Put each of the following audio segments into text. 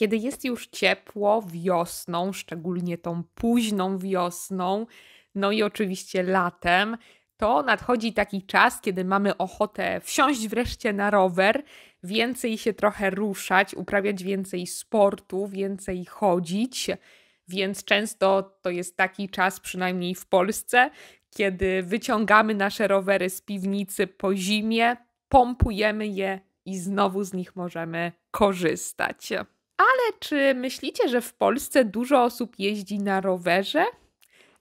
Kiedy jest już ciepło wiosną, szczególnie tą późną wiosną, no i oczywiście latem, to nadchodzi taki czas, kiedy mamy ochotę wsiąść wreszcie na rower, więcej się trochę ruszać, uprawiać więcej sportu, więcej chodzić. Więc często to jest taki czas, przynajmniej w Polsce, kiedy wyciągamy nasze rowery z piwnicy po zimie, pompujemy je i znowu z nich możemy korzystać. Ale czy myślicie, że w Polsce dużo osób jeździ na rowerze?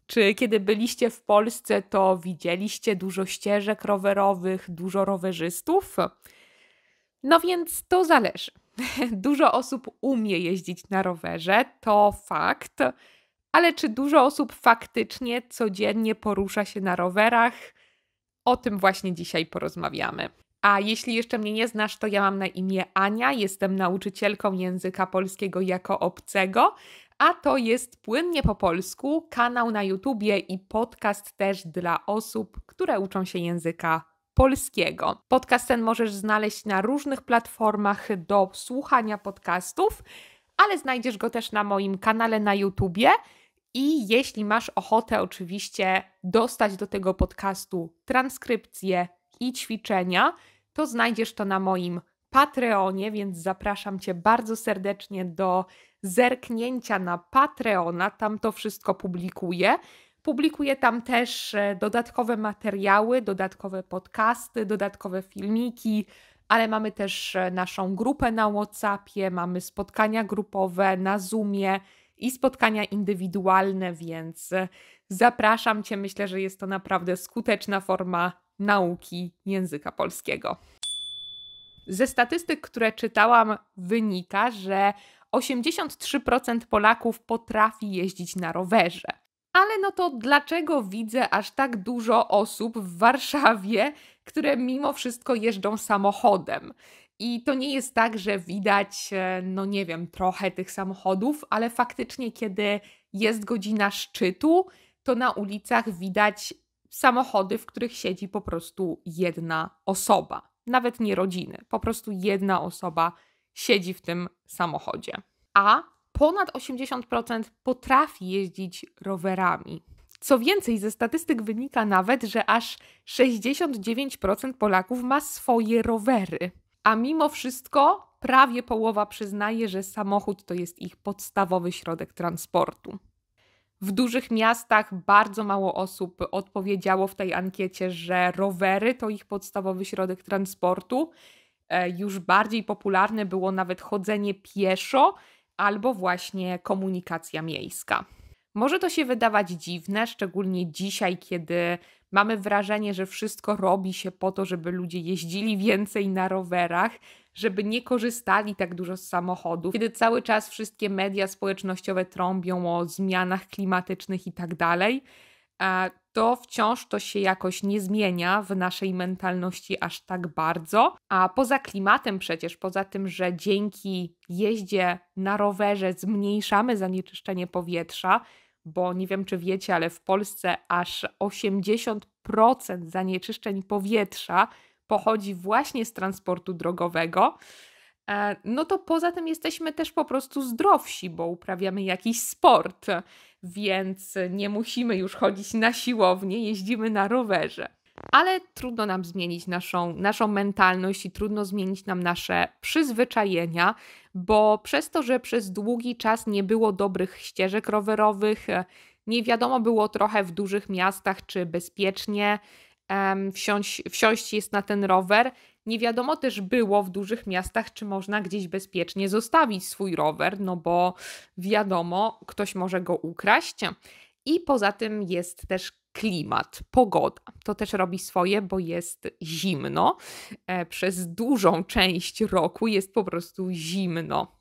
Czy kiedy byliście w Polsce, to widzieliście dużo ścieżek rowerowych, dużo rowerzystów? No więc to zależy. Dużo osób umie jeździć na rowerze, to fakt, ale czy dużo osób faktycznie codziennie porusza się na rowerach? O tym właśnie dzisiaj porozmawiamy. A jeśli jeszcze mnie nie znasz, to ja mam na imię Ania, jestem nauczycielką języka polskiego jako obcego, a to jest Płynnie po polsku, kanał na YouTubie i podcast też dla osób, które uczą się języka polskiego. Podcast ten możesz znaleźć na różnych platformach do słuchania podcastów, ale znajdziesz go też na moim kanale na YouTubie. I jeśli masz ochotę, oczywiście, dostać do tego podcastu transkrypcję i ćwiczenia, to znajdziesz to na moim Patreonie, więc zapraszam Cię bardzo serdecznie do zerknięcia na Patreona. Tam to wszystko publikuję. Publikuję tam też e, dodatkowe materiały, dodatkowe podcasty, dodatkowe filmiki, ale mamy też e, naszą grupę na WhatsAppie, mamy spotkania grupowe na Zoomie i spotkania indywidualne, więc e, zapraszam Cię. Myślę, że jest to naprawdę skuteczna forma nauki języka polskiego. Ze statystyk, które czytałam, wynika, że 83% Polaków potrafi jeździć na rowerze. Ale no to dlaczego widzę aż tak dużo osób w Warszawie, które mimo wszystko jeżdżą samochodem? I to nie jest tak, że widać, e, no nie wiem, trochę tych samochodów, ale faktycznie, kiedy jest godzina szczytu, to na ulicach widać samochody, w których siedzi po prostu jedna osoba, nawet nie rodziny, po prostu jedna osoba siedzi w tym samochodzie. A ponad 80% potrafi jeździć rowerami. Co więcej, ze statystyk wynika nawet, że aż 69% Polaków ma swoje rowery. A mimo wszystko prawie połowa przyznaje, że samochód to jest ich podstawowy środek transportu. W dużych miastach bardzo mało osób odpowiedziało w tej ankiecie, że rowery to ich podstawowy środek transportu. E, już bardziej popularne było nawet chodzenie pieszo albo właśnie komunikacja miejska. Może to się wydawać dziwne, szczególnie dzisiaj, kiedy mamy wrażenie, że wszystko robi się po to, żeby ludzie jeździli więcej na rowerach, żeby nie korzystali tak dużo z samochodów, kiedy cały czas wszystkie media społecznościowe trąbią o zmianach klimatycznych i tak dalej to wciąż to się jakoś nie zmienia w naszej mentalności aż tak bardzo. A poza klimatem, przecież, poza tym, że dzięki jeździe na rowerze zmniejszamy zanieczyszczenie powietrza, bo nie wiem, czy wiecie, ale w Polsce aż 80% zanieczyszczeń powietrza pochodzi właśnie z transportu drogowego. E, no to poza tym jesteśmy też po prostu zdrowsi, bo uprawiamy jakiś sport więc nie musimy już chodzić na siłownię, jeździmy na rowerze. Ale trudno nam zmienić naszą, naszą mentalność i trudno zmienić nam nasze przyzwyczajenia, bo przez to, że przez długi czas nie było dobrych ścieżek rowerowych, nie wiadomo było trochę w dużych miastach, czy bezpiecznie wsiąść, wsiąść jest na ten rower. Nie wiadomo też było w dużych miastach, czy można gdzieś bezpiecznie zostawić swój rower, no bo wiadomo, ktoś może go ukraść. I poza tym jest też klimat, pogoda. To też robi swoje, bo jest zimno. E, przez dużą część roku jest po prostu zimno.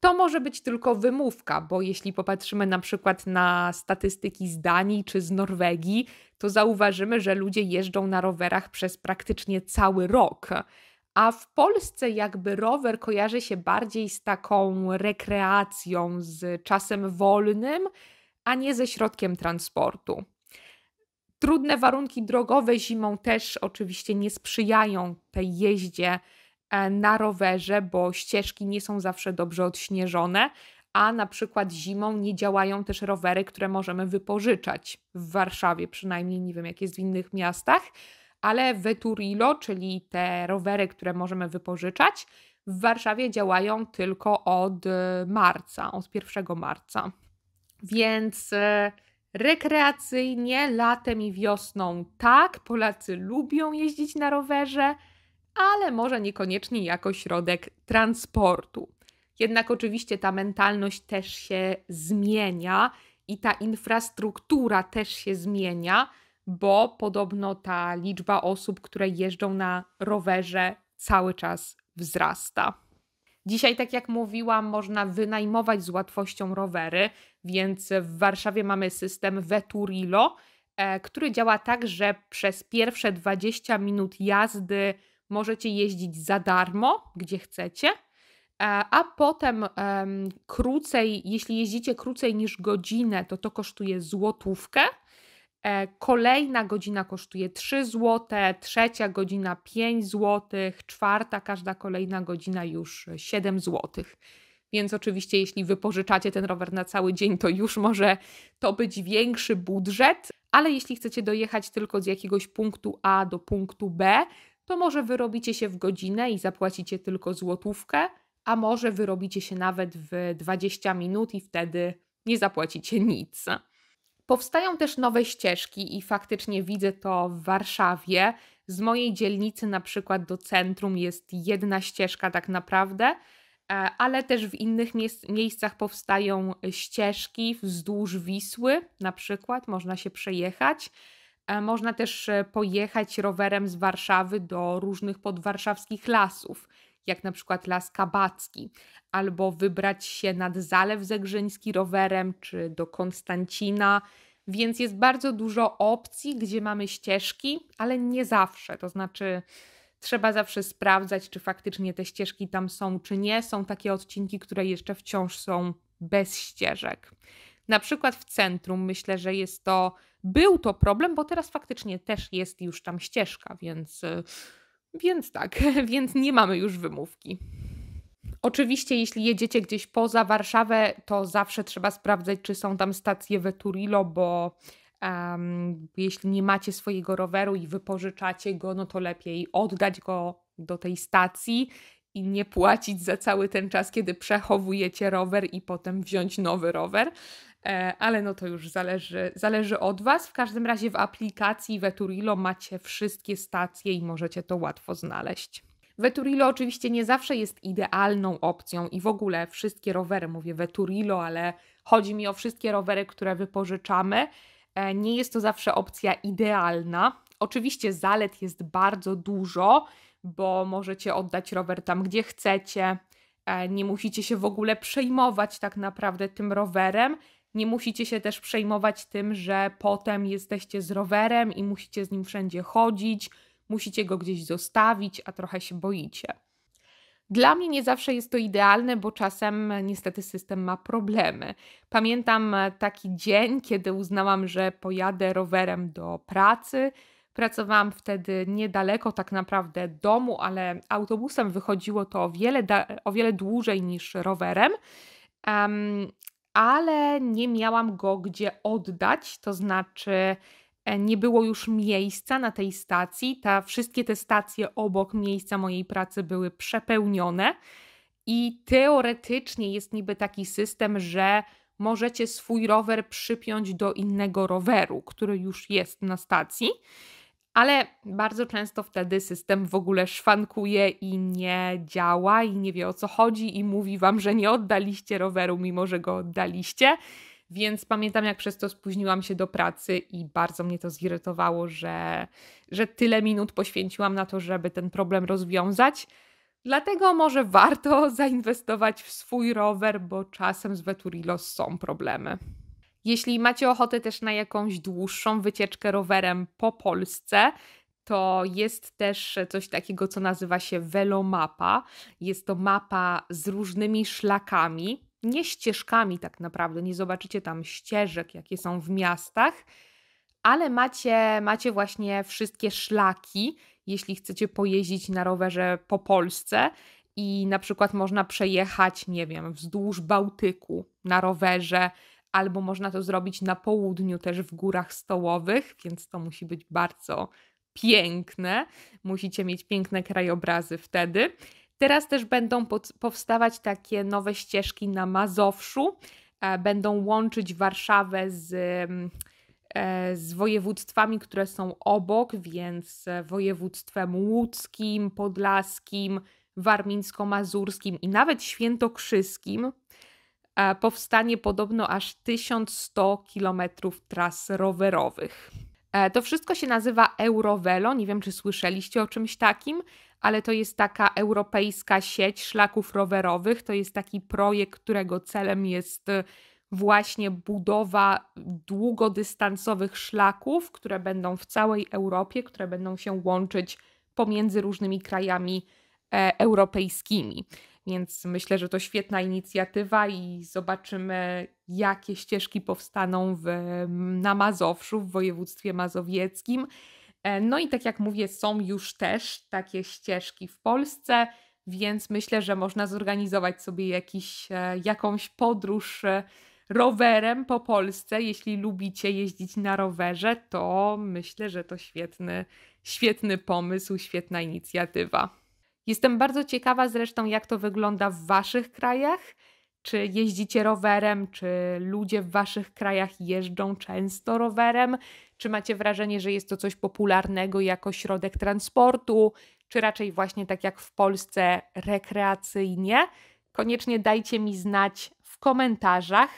To może być tylko wymówka, bo jeśli popatrzymy na przykład na statystyki z Danii czy z Norwegii, to zauważymy, że ludzie jeżdżą na rowerach przez praktycznie cały rok. A w Polsce jakby rower kojarzy się bardziej z taką rekreacją, z czasem wolnym, a nie ze środkiem transportu. Trudne warunki drogowe zimą też oczywiście nie sprzyjają tej jeździe e, na rowerze, bo ścieżki nie są zawsze dobrze odśnieżone, a na przykład zimą nie działają też rowery, które możemy wypożyczać w Warszawie, przynajmniej nie wiem jak jest w innych miastach, ale Veturilo, czyli te rowery, które możemy wypożyczać, w Warszawie działają tylko od e, marca, od 1 marca. Więc e, rekreacyjnie latem i wiosną tak, Polacy lubią jeździć na rowerze, ale może niekoniecznie jako środek transportu. Jednak oczywiście ta mentalność też się zmienia i ta infrastruktura też się zmienia, bo podobno ta liczba osób, które jeżdżą na rowerze, cały czas wzrasta. Dzisiaj, tak jak mówiłam, można wynajmować z łatwością rowery, więc w Warszawie mamy system Veturilo, e, który działa tak, że przez pierwsze 20 minut jazdy możecie jeździć za darmo, gdzie chcecie, E, a potem krócej, jeśli jeździcie krócej niż godzinę, to to kosztuje złotówkę. E, kolejna godzina kosztuje 3 zł, trzecia godzina 5 zł, czwarta, każda kolejna godzina już 7 zł. Więc oczywiście, jeśli wypożyczacie ten rower na cały dzień, to już może to być większy budżet, ale jeśli chcecie dojechać tylko z jakiegoś punktu A do punktu B, to może wyrobicie się w godzinę i zapłacicie tylko złotówkę a może wyrobicie się nawet w 20 minut i wtedy nie zapłacicie nic. Powstają też nowe ścieżki i faktycznie widzę to w Warszawie. Z mojej dzielnicy na przykład do centrum jest jedna ścieżka tak naprawdę, e, ale też w innych miejscach powstają ścieżki wzdłuż Wisły, na przykład można się przejechać. E, można też e, pojechać rowerem z Warszawy do różnych podwarszawskich lasów jak na przykład Las Kabacki, albo wybrać się nad Zalew Zegrzyński rowerem czy do Konstancina. Więc jest bardzo dużo opcji, gdzie mamy ścieżki, ale nie zawsze. To znaczy, trzeba zawsze sprawdzać, czy faktycznie te ścieżki tam są, czy nie. Są takie odcinki, które jeszcze wciąż są bez ścieżek. Na przykład w centrum myślę, że jest to, był to problem, bo teraz faktycznie też jest już tam ścieżka, więc więc tak, więc nie mamy już wymówki. Oczywiście, jeśli jedziecie gdzieś poza Warszawę, to zawsze trzeba sprawdzać, czy są tam stacje Veturilo, bo um, jeśli nie macie swojego roweru i wypożyczacie go, no to lepiej oddać go do tej stacji i nie płacić za cały ten czas, kiedy przechowujecie rower i potem wziąć nowy rower. E, ale no to już zależy, zależy od Was. W każdym razie w aplikacji Veturilo macie wszystkie stacje i możecie to łatwo znaleźć. Veturilo oczywiście nie zawsze jest idealną opcją i w ogóle wszystkie rowery, mówię Veturilo, ale chodzi mi o wszystkie rowery, które wypożyczamy. E, nie jest to zawsze opcja idealna. Oczywiście zalet jest bardzo dużo, bo możecie oddać rower tam, gdzie chcecie. E, nie musicie się w ogóle przejmować tak naprawdę tym rowerem, nie musicie się też przejmować tym, że potem jesteście z rowerem i musicie z nim wszędzie chodzić, musicie go gdzieś zostawić, a trochę się boicie. Dla mnie nie zawsze jest to idealne, bo czasem niestety system ma problemy. Pamiętam e, taki dzień, kiedy uznałam, że pojadę rowerem do pracy. Pracowałam wtedy niedaleko tak naprawdę domu, ale autobusem wychodziło to o wiele, o wiele dłużej niż rowerem. Um, ale nie miałam go gdzie oddać, to znaczy e, nie było już miejsca na tej stacji. Ta, wszystkie te stacje obok miejsca mojej pracy były przepełnione i teoretycznie jest niby taki system, że możecie swój rower przypiąć do innego roweru, który już jest na stacji ale bardzo często wtedy system w ogóle szwankuje i nie działa, i nie wie o co chodzi, i mówi wam, że nie oddaliście roweru, mimo że go oddaliście. Więc pamiętam, jak przez to spóźniłam się do pracy i bardzo mnie to zirytowało, że, że tyle minut poświęciłam na to, żeby ten problem rozwiązać. Dlatego może warto zainwestować w swój rower, bo czasem z veturilos są problemy. Jeśli macie ochotę też na jakąś dłuższą wycieczkę rowerem po Polsce, to jest też coś takiego, co nazywa się velomapa. Jest to mapa z różnymi szlakami, nie ścieżkami tak naprawdę, nie zobaczycie tam ścieżek, jakie są w miastach, ale macie, macie właśnie wszystkie szlaki, jeśli chcecie pojeździć na rowerze po Polsce i na przykład można przejechać, nie wiem, wzdłuż Bałtyku na rowerze, albo można to zrobić na południu też w górach stołowych, więc to musi być bardzo piękne. Musicie mieć piękne krajobrazy wtedy. Teraz też będą powstawać takie nowe ścieżki na Mazowszu. E, będą łączyć Warszawę z, mm, e, z województwami, które są obok, więc województwem łódzkim, podlaskim, warmińsko-mazurskim i nawet świętokrzyskim powstanie podobno aż 1100 km tras rowerowych. E, to wszystko się nazywa Eurovelo. Nie wiem, czy słyszeliście o czymś takim, ale to jest taka europejska sieć szlaków rowerowych. To jest taki projekt, którego celem jest e, właśnie budowa długodystansowych szlaków, które będą w całej Europie, które będą się łączyć pomiędzy różnymi krajami e, europejskimi. Więc myślę, że to świetna inicjatywa i zobaczymy, jakie ścieżki powstaną w, na Mazowszu, w województwie mazowieckim. E, no i tak jak mówię, są już też takie ścieżki w Polsce, więc myślę, że można zorganizować sobie jakiś, e, jakąś podróż e, rowerem po Polsce. Jeśli lubicie jeździć na rowerze, to myślę, że to świetny, świetny pomysł, świetna inicjatywa. Jestem bardzo ciekawa zresztą, jak to wygląda w Waszych krajach. Czy jeździcie rowerem, czy ludzie w Waszych krajach jeżdżą często rowerem? Czy macie wrażenie, że jest to coś popularnego jako środek transportu, czy raczej właśnie tak jak w Polsce rekreacyjnie? Koniecznie dajcie mi znać w komentarzach.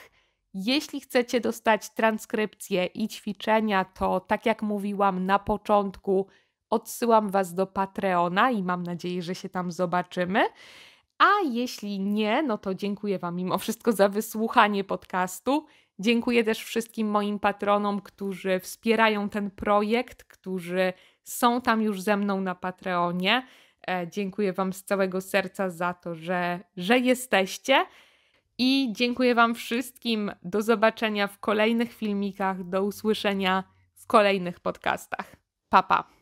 Jeśli chcecie dostać transkrypcję i ćwiczenia, to tak jak mówiłam na początku, odsyłam Was do Patreona i mam nadzieję, że się tam zobaczymy. A jeśli nie, no to dziękuję Wam mimo wszystko za wysłuchanie podcastu. Dziękuję też wszystkim moim patronom, którzy wspierają ten projekt, którzy są tam już ze mną na Patreonie. E, dziękuję Wam z całego serca za to, że, że jesteście. I dziękuję Wam wszystkim. Do zobaczenia w kolejnych filmikach, do usłyszenia w kolejnych podcastach. Pa, pa.